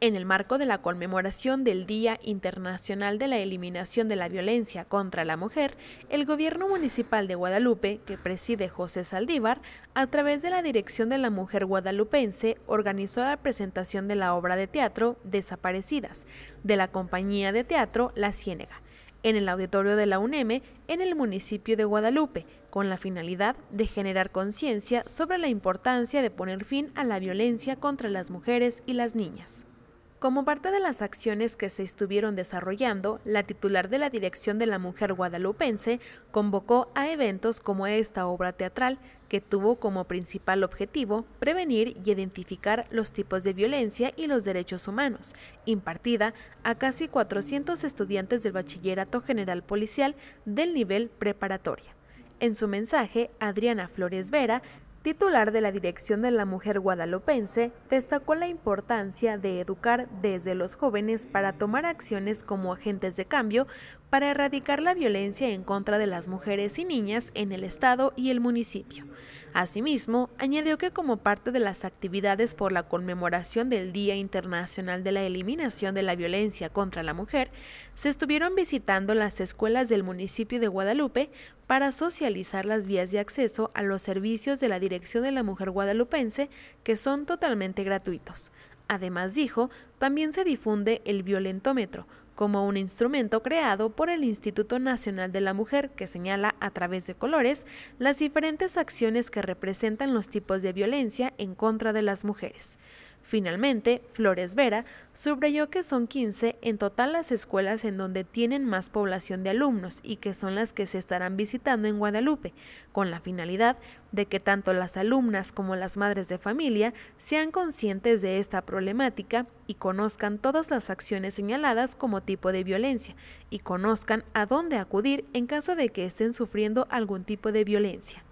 En el marco de la conmemoración del Día Internacional de la Eliminación de la Violencia contra la Mujer, el Gobierno Municipal de Guadalupe, que preside José Saldívar, a través de la Dirección de la Mujer Guadalupense, organizó la presentación de la obra de teatro Desaparecidas, de la compañía de teatro La Ciénega, en el auditorio de la UNEME en el municipio de Guadalupe, con la finalidad de generar conciencia sobre la importancia de poner fin a la violencia contra las mujeres y las niñas. Como parte de las acciones que se estuvieron desarrollando, la titular de la Dirección de la Mujer Guadalupense convocó a eventos como esta obra teatral, que tuvo como principal objetivo prevenir y identificar los tipos de violencia y los derechos humanos, impartida a casi 400 estudiantes del Bachillerato General Policial del nivel preparatoria. En su mensaje, Adriana Flores Vera titular de la Dirección de la Mujer Guadalupense, destacó la importancia de educar desde los jóvenes para tomar acciones como agentes de cambio para erradicar la violencia en contra de las mujeres y niñas en el Estado y el municipio. Asimismo, añadió que como parte de las actividades por la conmemoración del Día Internacional de la Eliminación de la Violencia contra la Mujer, se estuvieron visitando las escuelas del municipio de Guadalupe para socializar las vías de acceso a los servicios de la Dirección de la Mujer Guadalupense, que son totalmente gratuitos. Además dijo, también se difunde el violentómetro, como un instrumento creado por el Instituto Nacional de la Mujer que señala a través de colores las diferentes acciones que representan los tipos de violencia en contra de las mujeres. Finalmente, Flores Vera subrayó que son 15 en total las escuelas en donde tienen más población de alumnos y que son las que se estarán visitando en Guadalupe, con la finalidad de que tanto las alumnas como las madres de familia sean conscientes de esta problemática y conozcan todas las acciones señaladas como tipo de violencia y conozcan a dónde acudir en caso de que estén sufriendo algún tipo de violencia.